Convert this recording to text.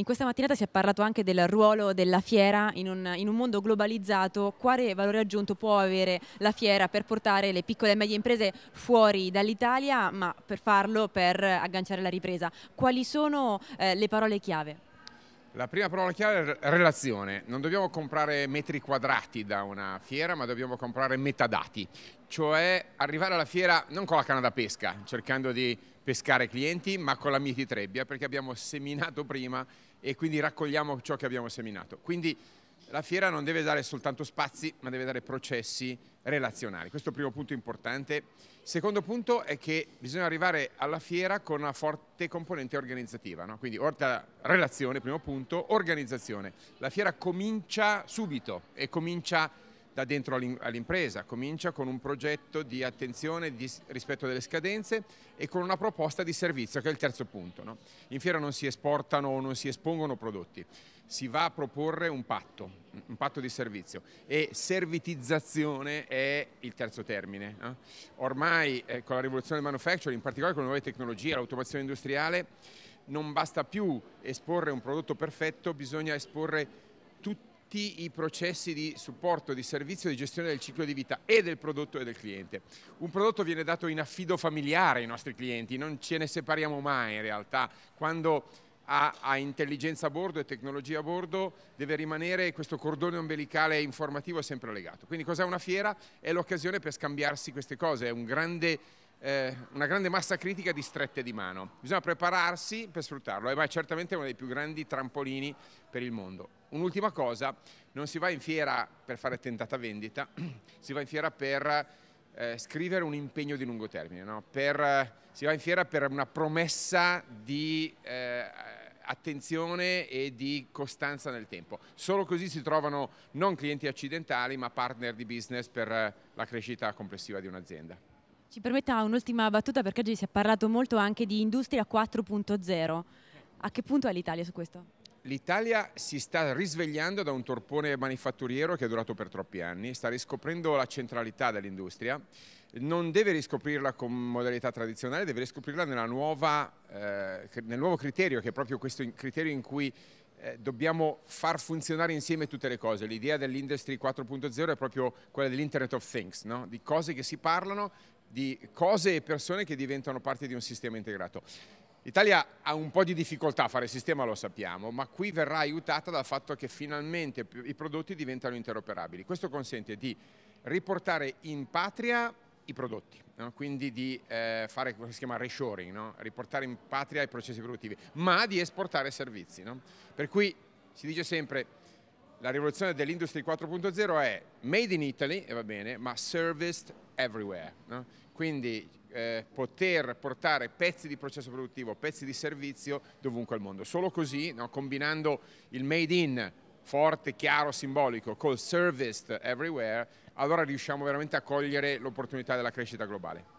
In questa mattinata si è parlato anche del ruolo della fiera in un, in un, mondo globalizzato, quale valore aggiunto può avere la fiera per portare le piccole e medie imprese fuori dall'Italia, ma per farlo, per agganciare la ripresa. Quali sono eh, le parole chiave? La prima parola chiave è relazione. Non dobbiamo comprare metri quadrati da una fiera, ma dobbiamo comprare metadati, cioè arrivare alla fiera non con la canna da pesca, cercando di pescare clienti, ma con la mititrebbia, perché abbiamo seminato prima e quindi raccogliamo ciò che abbiamo seminato. Quindi la fiera non deve dare soltanto spazi, ma deve dare processi relazionali. Questo è il primo punto importante. Secondo punto è che bisogna arrivare alla fiera con una forte componente organizzativa, no? quindi orta relazione, primo punto, organizzazione. La fiera comincia subito e comincia da dentro all'impresa, comincia con un progetto di attenzione di rispetto delle scadenze e con una proposta di servizio che è il terzo punto. No? In fiera non si esportano o non si espongono prodotti, si va a proporre un patto, un patto di servizio e servitizzazione è il terzo termine. No? Ormai eh, con la rivoluzione del manufacturing, in particolare con le nuove tecnologie, l'automazione industriale, non basta più esporre un prodotto perfetto, bisogna esporre tutti i processi di supporto, di servizio, di gestione del ciclo di vita e del prodotto e del cliente. Un prodotto viene dato in affido familiare ai nostri clienti, non ce ne separiamo mai in realtà. Quando ha, ha intelligenza a bordo e tecnologia a bordo, deve rimanere questo cordone ombelicale informativo sempre legato. Quindi cos'è una fiera? È l'occasione per scambiarsi queste cose, è un grande eh, una grande massa critica di strette di mano. Bisogna prepararsi per sfruttarlo, eh, ma è certamente uno dei più grandi trampolini per il mondo. Un'ultima cosa, non si va in fiera per fare tentata vendita, si va in fiera per eh, scrivere un impegno di lungo termine, no? per, eh, si va in fiera per una promessa di eh, attenzione e di costanza nel tempo. Solo così si trovano non clienti accidentali ma partner di business per eh, la crescita complessiva di un'azienda. Ci permetta un'ultima battuta perché oggi si è parlato molto anche di industria 4.0. A che punto è l'Italia su questo? L'Italia si sta risvegliando da un torpone manifatturiero che è durato per troppi anni, sta riscoprendo la centralità dell'industria, non deve riscoprirla con modalità tradizionale, deve riscoprirla nuova, eh, nel nuovo criterio, che è proprio questo criterio in cui eh, dobbiamo far funzionare insieme tutte le cose. L'idea dell'Industry 4.0 è proprio quella dell'Internet of Things, no? di cose che si parlano, di cose e persone che diventano parte di un sistema integrato. L'Italia ha un po' di difficoltà a fare sistema, lo sappiamo, ma qui verrà aiutata dal fatto che finalmente i prodotti diventano interoperabili. Questo consente di riportare in patria i prodotti, no? quindi di eh, fare quello che si chiama reshoring, no? riportare in patria i processi produttivi, ma di esportare servizi. No? Per cui si dice sempre la rivoluzione dell'industria 4.0 è made in Italy, e va bene, ma serviced everywhere quindi eh, poter portare pezzi di processo produttivo, pezzi di servizio dovunque al mondo. Solo così, no, combinando il made in forte, chiaro, simbolico, col serviced everywhere, allora riusciamo veramente a cogliere l'opportunità della crescita globale.